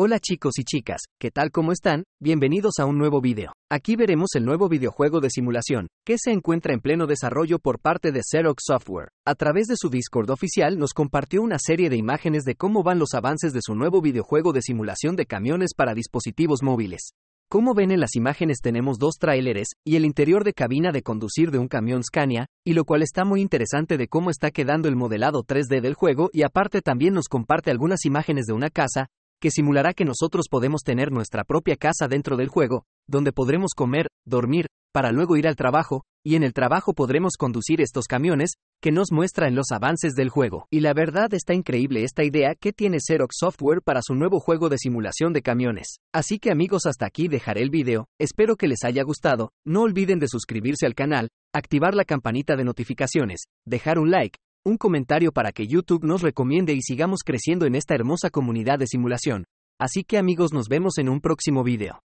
Hola chicos y chicas, ¿qué tal cómo están? Bienvenidos a un nuevo video. Aquí veremos el nuevo videojuego de simulación, que se encuentra en pleno desarrollo por parte de Xerox Software. A través de su Discord oficial nos compartió una serie de imágenes de cómo van los avances de su nuevo videojuego de simulación de camiones para dispositivos móviles. Como ven en las imágenes tenemos dos tráileres y el interior de cabina de conducir de un camión Scania, y lo cual está muy interesante de cómo está quedando el modelado 3D del juego y aparte también nos comparte algunas imágenes de una casa, que simulará que nosotros podemos tener nuestra propia casa dentro del juego, donde podremos comer, dormir, para luego ir al trabajo, y en el trabajo podremos conducir estos camiones, que nos muestra en los avances del juego. Y la verdad está increíble esta idea que tiene Xerox Software para su nuevo juego de simulación de camiones. Así que amigos hasta aquí dejaré el video, espero que les haya gustado, no olviden de suscribirse al canal, activar la campanita de notificaciones, dejar un like, un comentario para que YouTube nos recomiende y sigamos creciendo en esta hermosa comunidad de simulación. Así que amigos nos vemos en un próximo video.